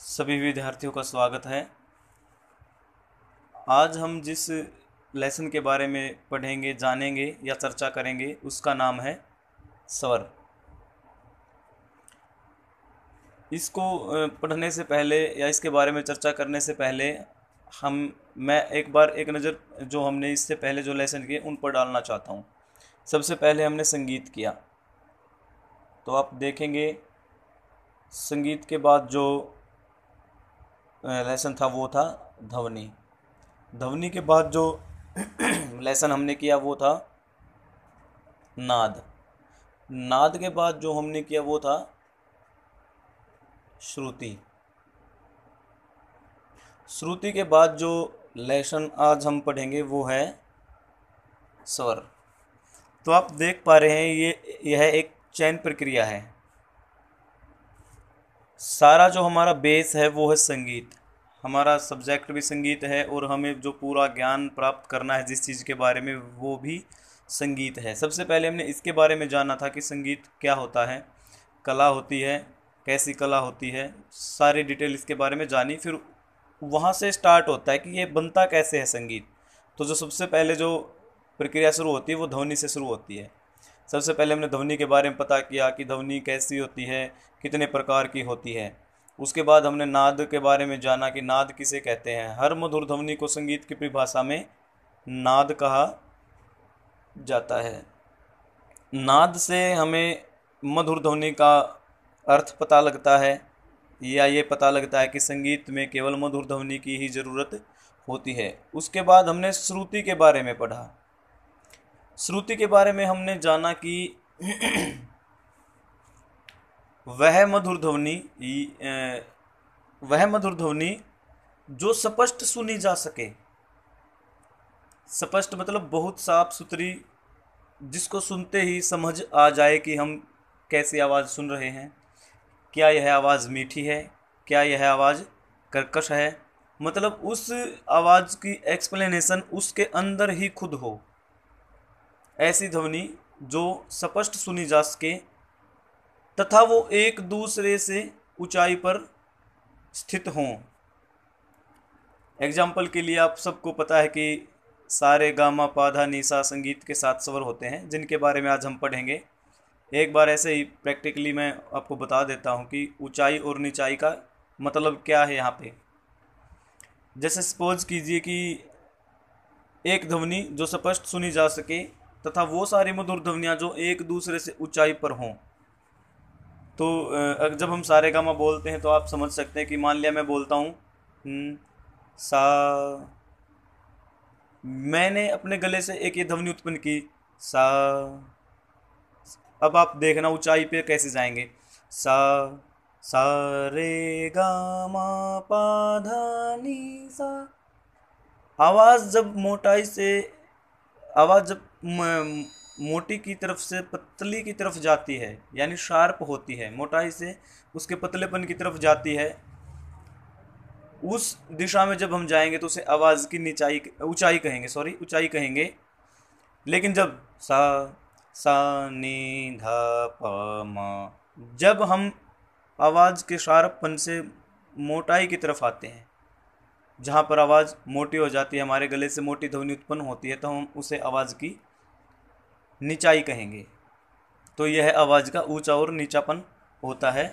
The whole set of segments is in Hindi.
सभी विद्यार्थियों का स्वागत है आज हम जिस लेसन के बारे में पढ़ेंगे जानेंगे या चर्चा करेंगे उसका नाम है स्वर इसको पढ़ने से पहले या इसके बारे में चर्चा करने से पहले हम मैं एक बार एक नज़र जो हमने इससे पहले जो लेसन किए उन पर डालना चाहता हूँ सबसे पहले हमने संगीत किया तो आप देखेंगे संगीत के बाद जो लेसन था वो था धवनी धवनी के बाद जो लेसन हमने किया वो था नाद नाद के बाद जो हमने किया वो था श्रुति श्रुति के बाद जो लेसन आज हम पढ़ेंगे वो है स्वर तो आप देख पा रहे हैं ये यह है एक चयन प्रक्रिया है सारा जो हमारा बेस है वो है संगीत हमारा सब्जेक्ट भी संगीत है और हमें जो पूरा ज्ञान प्राप्त करना है जिस चीज़ के बारे में वो भी संगीत है सबसे पहले हमने इसके बारे में जाना था कि संगीत क्या होता है कला होती है कैसी कला होती है सारी डिटेल इसके बारे में जानी फिर वहाँ से स्टार्ट होता है कि ये बनता कैसे है संगीत तो जो सबसे पहले जो प्रक्रिया शुरू होती है वो ध्वनि से शुरू होती है सबसे पहले हमने ध्वनि के बारे में पता किया कि ध्वनि कैसी होती है कितने प्रकार की होती है उसके बाद हमने नाद के बारे में जाना कि नाद किसे कहते हैं हर मधुर ध्वनि को संगीत की परिभाषा में नाद कहा जाता है नाद से हमें मधुर ध्वनि का अर्थ पता लगता है या ये पता लगता है कि संगीत में केवल मधुर ध्वनि की ही ज़रूरत होती है उसके बाद हमने श्रुति के बारे में पढ़ा श्रुति के बारे में हमने जाना कि वह मधुर ध्वनि वह मधुर ध्वनि जो स्पष्ट सुनी जा सके स्पष्ट मतलब बहुत साफ सुथरी जिसको सुनते ही समझ आ जाए कि हम कैसी आवाज़ सुन रहे हैं क्या यह आवाज़ मीठी है क्या यह आवाज़ कर्कश है मतलब उस आवाज़ की एक्सप्लेनेशन उसके अंदर ही खुद हो ऐसी ध्वनि जो स्पष्ट सुनी जा सके तथा वो एक दूसरे से ऊंचाई पर स्थित हों एग्जाम्पल के लिए आप सबको पता है कि सारे गामा पाधा निशा संगीत के साथ स्वर होते हैं जिनके बारे में आज हम पढ़ेंगे एक बार ऐसे ही प्रैक्टिकली मैं आपको बता देता हूँ कि ऊंचाई और निचाई का मतलब क्या है यहाँ पे जैसे सपोज कीजिए कि एक ध्वनि जो स्पष्ट सुनी जा सके तथा वो सारी मधुर ध्वनियाँ जो एक दूसरे से ऊंचाई पर हों तो जब हम सारे गामा बोलते हैं तो आप समझ सकते हैं कि मान लिया मैं बोलता हूँ हम्म, सा मैंने अपने गले से एक ये ध्वनि उत्पन्न की सा अब आप देखना ऊंचाई पे कैसे जाएंगे सा सा रे गा पा धा नी सा आवाज़ जब मोटाई से आवाज़ जब मोटी की तरफ से पतली की तरफ जाती है यानी शार्प होती है मोटाई से उसके पतलेपन की तरफ जाती है उस दिशा में जब हम जाएंगे तो उसे आवाज़ की निचाई ऊंचाई कहेंगे सॉरी ऊंचाई कहेंगे लेकिन जब सा सा नी धा प मा जब हम आवाज़ के शार्पन से मोटाई की तरफ आते हैं जहाँ पर आवाज़ मोटी हो जाती है हमारे गले से मोटी ध्वनि उत्पन्न होती है तो हम उसे आवाज़ की निचाई कहेंगे तो यह आवाज़ का ऊंचा और नीचापन होता है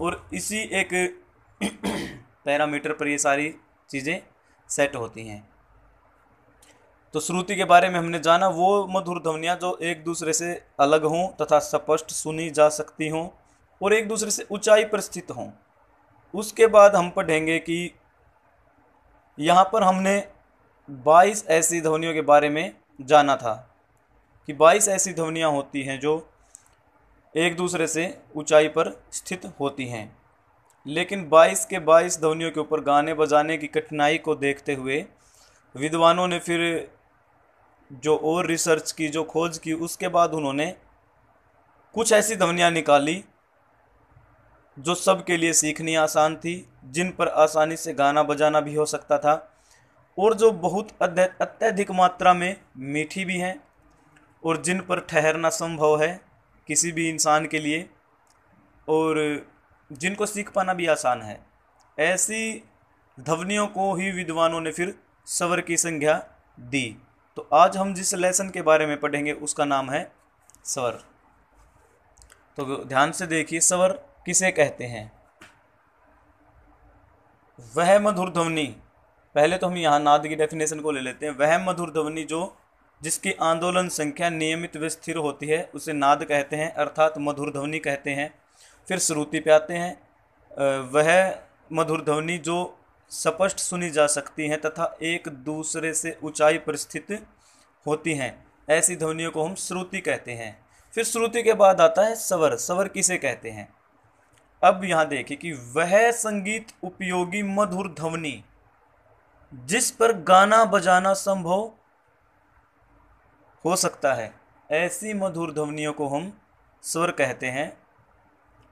और इसी एक पैरामीटर पर ये सारी चीज़ें सेट होती हैं तो श्रुति के बारे में हमने जाना वो मधुर ध्वनियाँ जो एक दूसरे से अलग हों तथा स्पष्ट सुनी जा सकती हों और एक दूसरे से ऊंचाई पर स्थित हों उसके बाद हम पढ़ेंगे कि यहाँ पर हमने 22 ऐसी ध्वनियों के बारे में जाना था कि बाईस ऐसी ध्वनियाँ होती हैं जो एक दूसरे से ऊंचाई पर स्थित होती हैं लेकिन 22 के 22 ध्वनियों के ऊपर गाने बजाने की कठिनाई को देखते हुए विद्वानों ने फिर जो और रिसर्च की जो खोज की उसके बाद उन्होंने कुछ ऐसी ध्वनियाँ निकाली जो सबके लिए सीखनी आसान थी जिन पर आसानी से गाना बजाना भी हो सकता था और जो बहुत अत्यधिक मात्रा में मीठी भी हैं और जिन पर ठहरना संभव है किसी भी इंसान के लिए और जिनको सीख पाना भी आसान है ऐसी ध्वनियों को ही विद्वानों ने फिर सवर की संज्ञा दी तो आज हम जिस लेसन के बारे में पढ़ेंगे उसका नाम है स्वर तो ध्यान से देखिए स्वर किसे कहते हैं वह मधुर ध्वनि पहले तो हम यहाँ नाद की डेफिनेशन को ले लेते हैं वह मधुर ध्वनि जो जिसकी आंदोलन संख्या नियमित व स्थिर होती है उसे नाद कहते हैं अर्थात मधुर ध्वनि कहते हैं फिर श्रुति पे आते हैं वह मधुर ध्वनि जो स्पष्ट सुनी जा सकती हैं तथा एक दूसरे से ऊंचाई पर स्थित होती हैं ऐसी ध्वनियों को हम श्रुति कहते हैं फिर श्रुति के बाद आता है सवर सवर किसे कहते हैं अब यहाँ देखिए कि वह संगीत उपयोगी मधुर ध्वनि जिस पर गाना बजाना संभव हो सकता है ऐसी मधुर ध्वनियों को हम स्वर कहते हैं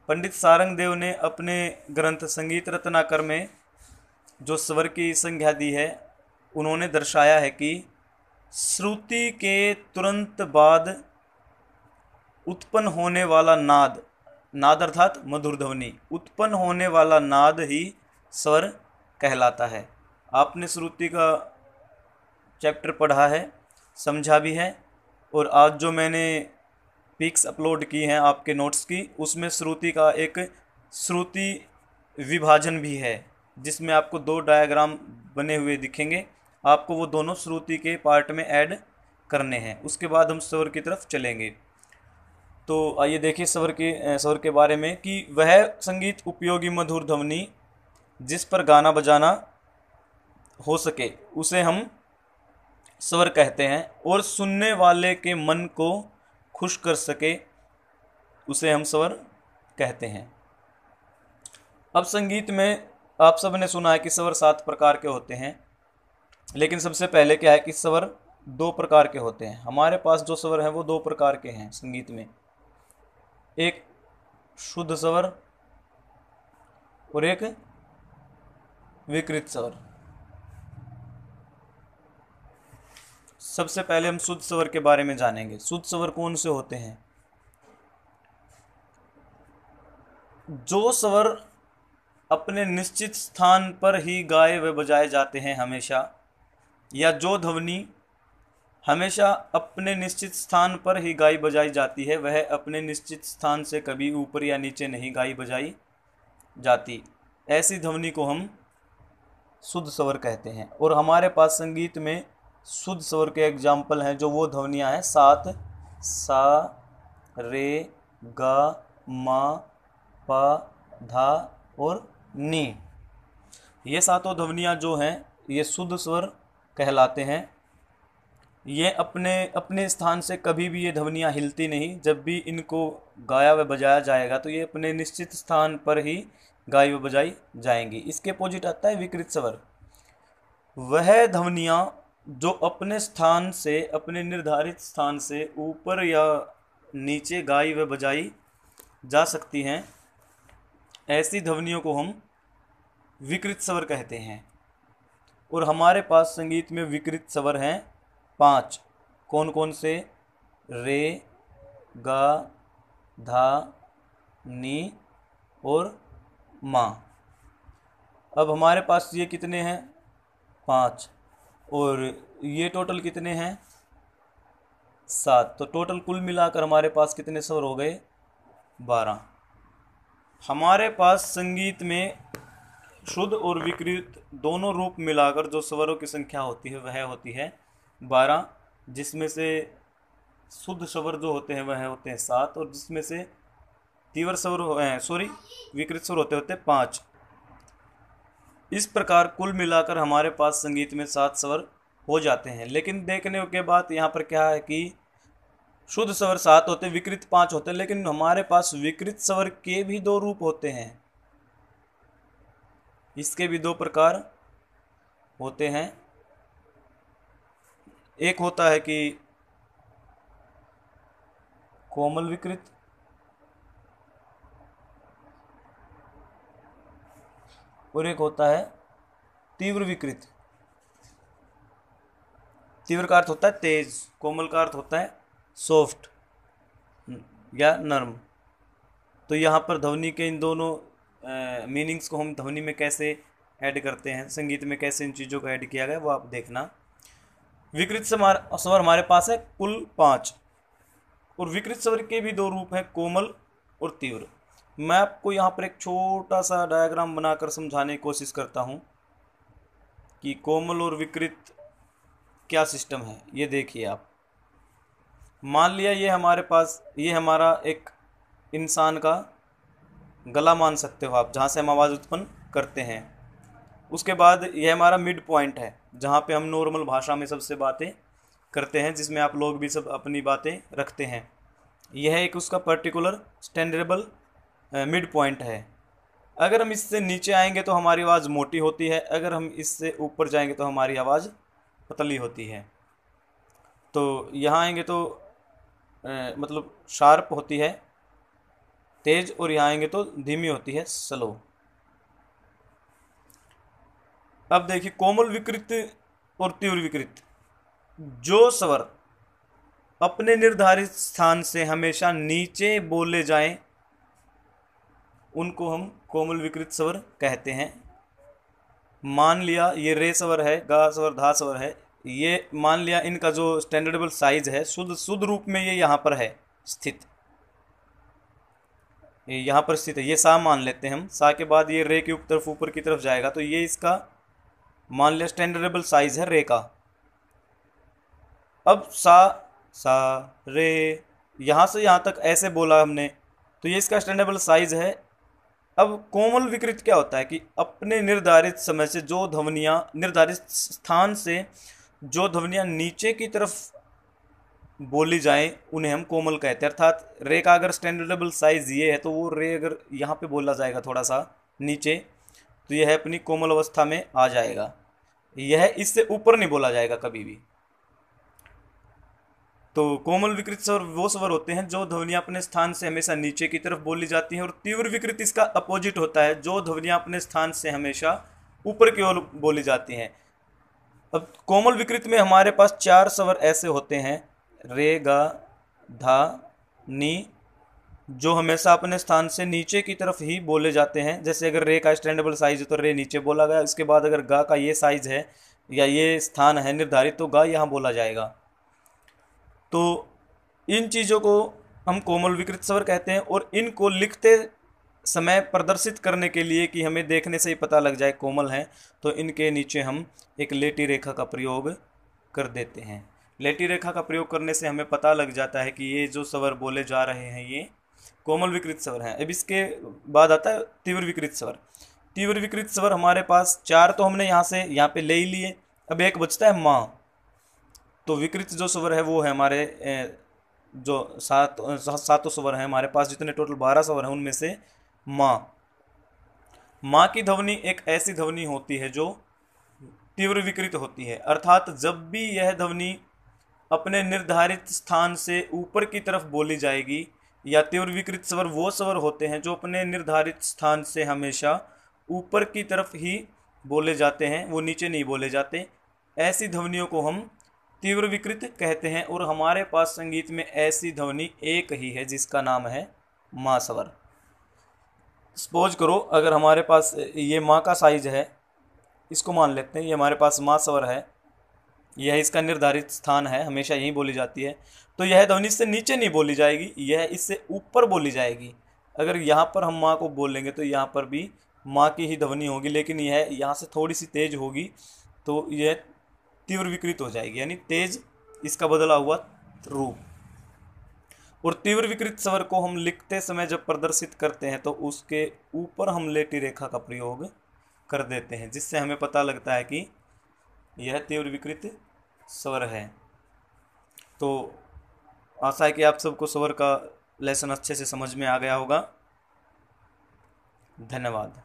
पंडित सारंग देव ने अपने ग्रंथ संगीत रत्नाकर में जो स्वर की संख्या दी है उन्होंने दर्शाया है कि श्रुति के तुरंत बाद उत्पन्न होने वाला नाद नाद अर्थात मधुर ध्वनि उत्पन्न होने वाला नाद ही स्वर कहलाता है आपने श्रुति का चैप्टर पढ़ा है समझा भी है और आज जो मैंने पिक्स अपलोड की हैं आपके नोट्स की उसमें श्रुति का एक श्रुति विभाजन भी है जिसमें आपको दो डायग्राम बने हुए दिखेंगे आपको वो दोनों श्रुति के पार्ट में ऐड करने हैं उसके बाद हम स्वर की तरफ चलेंगे तो आइए देखिए स्वर के स्वर के बारे में कि वह संगीत उपयोगी मधुर ध्वनि जिस पर गाना बजाना हो सके उसे हम स्वर कहते हैं और सुनने वाले के मन को खुश कर सके उसे हम स्वर कहते हैं अब संगीत में आप सब ने सुना है कि स्वर सात प्रकार के होते हैं लेकिन सबसे पहले क्या है कि स्वर दो प्रकार के होते हैं हमारे पास जो स्वर हैं वो दो प्रकार के हैं संगीत में एक शुद्ध स्वर और एक विकृत स्वर सबसे पहले हम शुद्ध स्वर के बारे में जानेंगे शुद्ध स्वर कौन से होते हैं जो स्वर अपने निश्चित स्थान पर ही गाए व बजाए जाते हैं हमेशा या जो ध्वनि हमेशा अपने निश्चित स्थान पर ही गाई बजाई जाती है वह अपने निश्चित स्थान से कभी ऊपर या नीचे नहीं गाई बजाई जाती ऐसी ध्वनि को हम शुद्ध स्वर कहते हैं और हमारे पास संगीत में शुद्ध स्वर के एग्जाम्पल हैं जो वो ध्वनियाँ हैं सात सा रे ग म प धा और नी ये सातों ध्वनियाँ जो हैं ये शुद्ध स्वर कहलाते हैं ये अपने अपने स्थान से कभी भी ये ध्वनियाँ हिलती नहीं जब भी इनको गाया व बजाया जाएगा तो ये अपने निश्चित स्थान पर ही गाई व बजाई जाएंगी इसके अपोजिट आता है विकृत स्वर वह ध्वनियाँ जो अपने स्थान से अपने निर्धारित स्थान से ऊपर या नीचे गाई व बजाई जा सकती हैं ऐसी ध्वनियों को हम विकृत स्वर कहते हैं और हमारे पास संगीत में विकृत स्वर हैं पांच कौन कौन से रे गा धा नी और माँ अब हमारे पास ये कितने हैं पाँच और ये टोटल कितने हैं सात तो टोटल कुल मिलाकर हमारे पास कितने स्वर हो गए बारह हमारे पास संगीत में शुद्ध और विकृत दोनों रूप मिलाकर जो स्वरों की संख्या होती है वह होती है बारह जिसमें से शुद्ध स्वर जो होते हैं वह होते हैं सात और जिसमें से तीव्र स्वर सॉरी विकृत स्वर होते होते पाँच इस प्रकार कुल मिलाकर हमारे पास संगीत में सात स्वर हो जाते हैं लेकिन देखने के बाद यहाँ पर क्या है कि शुद्ध स्वर सात होते विकृत पांच होते लेकिन हमारे पास विकृत स्वर के भी दो रूप होते हैं इसके भी दो प्रकार होते हैं एक होता है कि कोमल विकृत और एक होता है तीव्र विकृत तीव्र का अर्थ होता है तेज कोमल का अर्थ होता है सॉफ्ट या नर्म तो यहाँ पर ध्वनि के इन दोनों मीनिंग्स को हम ध्वनि में कैसे ऐड करते हैं संगीत में कैसे इन चीज़ों को ऐड किया गया वो आप देखना विकृत स्वर हमारे पास है कुल पाँच और विकृत स्वर के भी दो रूप हैं कोमल और तीव्र मैं आपको यहाँ पर एक छोटा सा डायग्राम बनाकर समझाने की कोशिश करता हूँ कि कोमल और विकृत क्या सिस्टम है ये देखिए आप मान लिया ये हमारे पास ये हमारा एक इंसान का गला मान सकते हो आप जहाँ से हम आवाज़ उत्पन्न करते हैं उसके बाद यह हमारा मिड पॉइंट है जहाँ पे हम नॉर्मल भाषा में सबसे बातें करते हैं जिसमें आप लोग भी सब अपनी बातें रखते हैं यह एक उसका पर्टिकुलर स्टैंडर्डेबल मिड पॉइंट है अगर हम इससे नीचे आएंगे तो हमारी आवाज़ मोटी होती है अगर हम इससे ऊपर जाएंगे तो हमारी आवाज़ पतली होती है तो यहाँ आएंगे तो ए, मतलब शार्प होती है तेज़ और यहाँ आएंगे तो धीमी होती है स्लो अब देखिए कोमल विकृत और तीव्र विकृत जो स्वर अपने निर्धारित स्थान से हमेशा नीचे बोले जाएं उनको हम कोमल विकृत स्वर कहते हैं मान लिया ये रे स्वर है गा स्वर धा स्वर है ये मान लिया इनका जो स्टैंडर्डेबल साइज है शुद्ध शुद्ध रूप में ये यहाँ पर है स्थित ये यहाँ पर स्थित है ये सा मान लेते हैं हम सा के बाद ये रे की तरफ ऊपर की तरफ जाएगा तो ये इसका मान लिया स्टैंडर्डेबल साइज है रे का अब सा सा रे यहाँ से यहाँ तक ऐसे बोला हमने तो ये इसका स्टैंडर्डेबल साइज है अब कोमल विकृत क्या होता है कि अपने निर्धारित समय से जो ध्वनियाँ निर्धारित स्थान से जो ध्वनियाँ नीचे की तरफ बोली जाएं उन्हें हम कोमल कहते हैं अर्थात रे का अगर स्टैंडर्डेबल साइज़ ये है तो वो रे अगर यहाँ पे बोला जाएगा थोड़ा सा नीचे तो यह अपनी कोमल अवस्था में आ जाएगा यह इससे ऊपर नहीं बोला जाएगा कभी भी तो कोमल विकृत स्वर वो स्वर होते हैं जो ध्वनियाँ अपने स्थान से हमेशा नीचे की तरफ बोली जाती हैं और तीव्र विकृत इसका अपोजिट होता है जो ध्वनियाँ अपने स्थान से हमेशा ऊपर की ओर बोली जाती हैं अब कोमल विकृत में हमारे पास चार स्वर ऐसे होते हैं रे गा धा नी जो हमेशा अपने स्थान से नीचे की तरफ ही बोले जाते हैं जैसे अगर रे का स्टैंडेबल साइज है तो रे नीचे बोला गया उसके बाद अगर गा का ये साइज है या ये स्थान है निर्धारित तो गा यहाँ बोला जाएगा तो इन चीज़ों को हम कोमल विकृत स्वर कहते हैं और इनको लिखते समय प्रदर्शित करने के लिए कि हमें देखने से ही पता लग जाए कोमल हैं तो इनके नीचे हम एक लेटी रेखा का प्रयोग कर देते हैं लेटी रेखा का प्रयोग करने से हमें पता लग जाता है कि ये जो स्वर बोले जा रहे हैं ये कोमल विकृत स्वर हैं अब इसके बाद आता है तीव्र विकृत स्वर तीव्र विकृत स्वर हमारे पास चार तो हमने यहाँ से यहाँ पे ले ही लिए अब एक बचता है माँ तो विकृत जो स्वर है वो है हमारे जो सात सातों स्वर हैं हमारे पास जितने टोटल बारह स्वर हैं उनमें से माँ माँ की ध्वनि एक ऐसी ध्वनि होती है जो तीव्र विकृत होती है अर्थात जब भी यह ध्वनि अपने निर्धारित स्थान से ऊपर की तरफ बोली जाएगी या तीव्र विकृत स्वर वो स्वर होते हैं जो अपने निर्धारित स्थान से हमेशा ऊपर की तरफ ही बोले जाते हैं वो नीचे नहीं बोले जाते ऐसी ध्वनियों को हम तीव्र विकृत कहते हैं और हमारे पास संगीत में ऐसी ध्वनि एक ही है जिसका नाम है माँ सपोज करो अगर हमारे पास ये माँ का साइज है इसको मान लेते हैं ये हमारे पास माँ है यह इसका निर्धारित स्थान है हमेशा यही बोली जाती है तो यह ध्वनि इससे नीचे नहीं बोली जाएगी यह इससे ऊपर बोली जाएगी अगर यहाँ पर हम माँ को बोलेंगे तो यहाँ पर भी माँ की ही ध्वनि होगी लेकिन यह यहाँ से थोड़ी सी तेज़ होगी तो यह तीव्र विकृत हो जाएगी यानी तेज इसका बदला हुआ रूप और तीव्र विकृत स्वर को हम लिखते समय जब प्रदर्शित करते हैं तो उसके ऊपर हम लेटी रेखा का प्रयोग कर देते हैं जिससे हमें पता लगता है कि यह तीव्र विकृत स्वर है तो आशा है कि आप सबको स्वर का लेसन अच्छे से समझ में आ गया होगा धन्यवाद